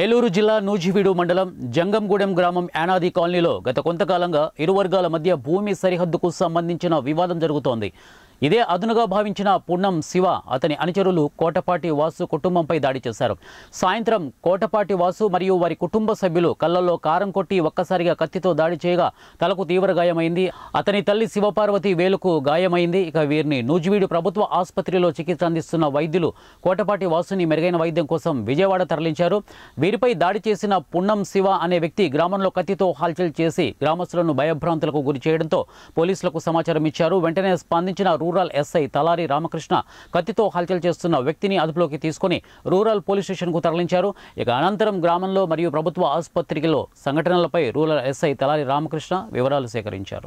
ఏలూరు జిల్లా నూజివీడు మండలం జంగంగూడెం గ్రామం యానాది కాలనీలో గత కొంతకాలంగా ఇరు వర్గాల మధ్య భూమి సరిహద్దుకు సంబంధించిన వివాదం జరుగుతోంది ఇదే అదునుగా భావించిన పూర్ణం శివ అతని అనుచరులు కోటపాటి వాసు కుటుంబంపై దాడి చేశారు సాయంత్రం కోటపాటి వాసు మరియు వారి కుటుంబ సభ్యులు కళ్ళల్లో కారం కొట్టి ఒక్కసారిగా కత్తితో దాడి చేయగా తలకు తీవ్ర గాయమైంది అతని తల్లి శివపార్వతి వేలుకు గాయమైంది ఇక వీరిని నూజివీడు ప్రభుత్వ ఆసుపత్రిలో చికిత్స అందిస్తున్న వైద్యులు కోటపాటి వాసుని మెరుగైన వైద్యం కోసం విజయవాడ తరలించారు వీరిపై దాడి చేసిన పున్నం శివ అనే వ్యక్తి గ్రామంలో కత్తితో హాల్చల్ చేసి గ్రామస్తులను భయభ్రాంతులకు గురి చేయడంతో పోలీసులకు సమాచారం ఇచ్చారు వెంటనే స్పందించిన రూరల్ ఎస్ఐ తలారి రామకృష్ణ కత్తితో హల్చల్ చేస్తున్న వ్యక్తిని అదుపులోకి తీసుకుని రూరల్ పోలీస్ స్టేషన్కు తరలించారు ఇక అనంతరం గ్రామంలో మరియు ప్రభుత్వ ఆసుపత్రికలో సంఘటనలపై రూరల్ ఎస్ఐ తలారి రామకృష్ణ వివరాలు సేకరించారు